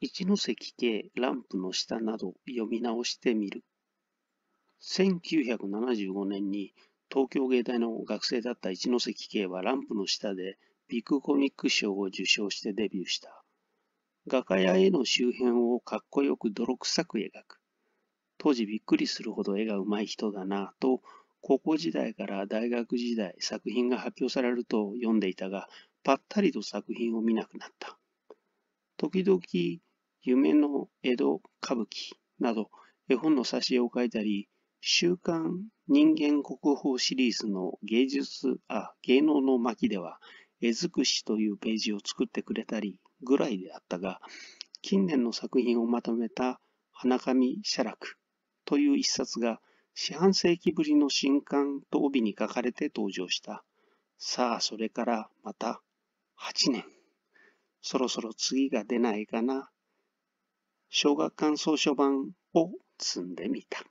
一関系ランプの下など読み直してみる。1975年に東京芸大の学生だった一関系はランプの下でビッグコミック賞を受賞してデビューした。画家や絵の周辺をかっこよく泥臭く描く。当時びっくりするほど絵がうまい人だなぁと高校時代から大学時代作品が発表されると読んでいたがぱったりと作品を見なくなった。時々夢の江戸歌舞伎など絵本の挿絵を描いたり、週刊人間国宝シリーズの芸術、あ、芸能の巻では、絵尽くしというページを作ってくれたりぐらいであったが、近年の作品をまとめた花紙写楽という一冊が四半世紀ぶりの新刊と帯に書かれて登場した。さあ、それからまた8年。そろそろ次が出ないかな小学館草書版を積んでみた。